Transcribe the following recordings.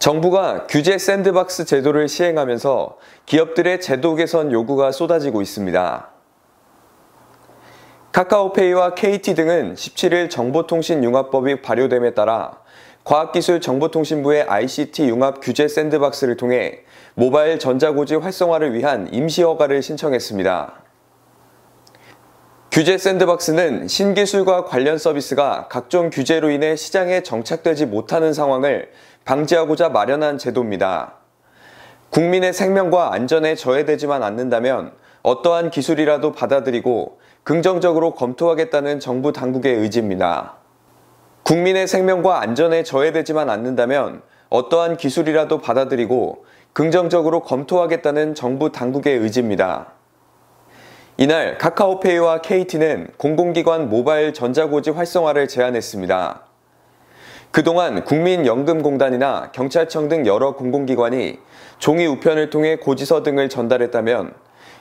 정부가 규제 샌드박스 제도를 시행하면서 기업들의 제도 개선 요구가 쏟아지고 있습니다. 카카오페이와 KT 등은 17일 정보통신융합법이 발효됨에 따라 과학기술정보통신부의 ICT 융합 규제 샌드박스를 통해 모바일 전자고지 활성화를 위한 임시 허가를 신청했습니다. 규제 샌드박스는 신기술과 관련 서비스가 각종 규제로 인해 시장에 정착되지 못하는 상황을 방지하고자 마련한 제도입니다. 국민의 생명과 안전에 저해되지만 않는다면 어떠한 기술이라도 받아들이고 긍정적으로 검토하겠다는 정부 당국의 의지입니다. 국민의 생명과 안전에 저해되지만 않는다면 어떠한 기술이라도 받아들이고 긍정적으로 검토하겠다는 정부 당국의 의지입니다. 이날 카카오페이와 KT는 공공기관 모바일 전자고지 활성화를 제안했습니다. 그동안 국민연금공단이나 경찰청 등 여러 공공기관이 종이 우편을 통해 고지서 등을 전달했다면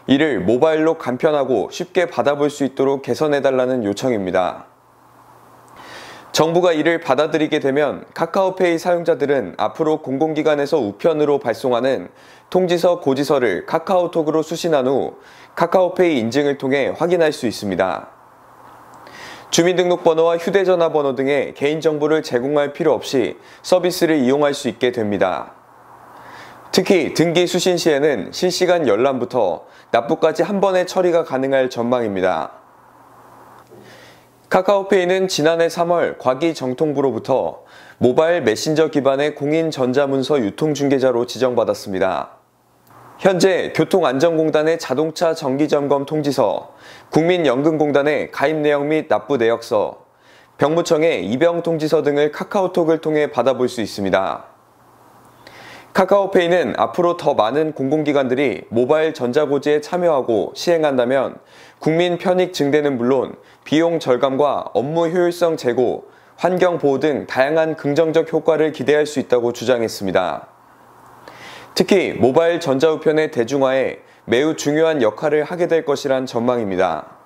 이를 모바일로 간편하고 쉽게 받아볼 수 있도록 개선해달라는 요청입니다. 정부가 이를 받아들이게 되면 카카오페이 사용자들은 앞으로 공공기관에서 우편으로 발송하는 통지서 고지서를 카카오톡으로 수신한 후 카카오페이 인증을 통해 확인할 수 있습니다. 주민등록번호와 휴대전화 번호 등의 개인정보를 제공할 필요 없이 서비스를 이용할 수 있게 됩니다. 특히 등기 수신 시에는 실시간 열람부터 납부까지 한 번에 처리가 가능할 전망입니다. 카카오페이는 지난해 3월 과기 정통부로부터 모바일 메신저 기반의 공인 전자문서 유통 중개자로 지정받았습니다. 현재 교통안전공단의 자동차 정기점검 통지서, 국민연금공단의 가입 내역 및 납부 내역서, 병무청의 입영 통지서 등을 카카오톡을 통해 받아볼 수 있습니다. 카카오페이는 앞으로 더 많은 공공기관들이 모바일 전자고지에 참여하고 시행한다면 국민 편익 증대는 물론 비용 절감과 업무 효율성 제고, 환경 보호 등 다양한 긍정적 효과를 기대할 수 있다고 주장했습니다. 특히 모바일 전자우편의 대중화에 매우 중요한 역할을 하게 될 것이란 전망입니다.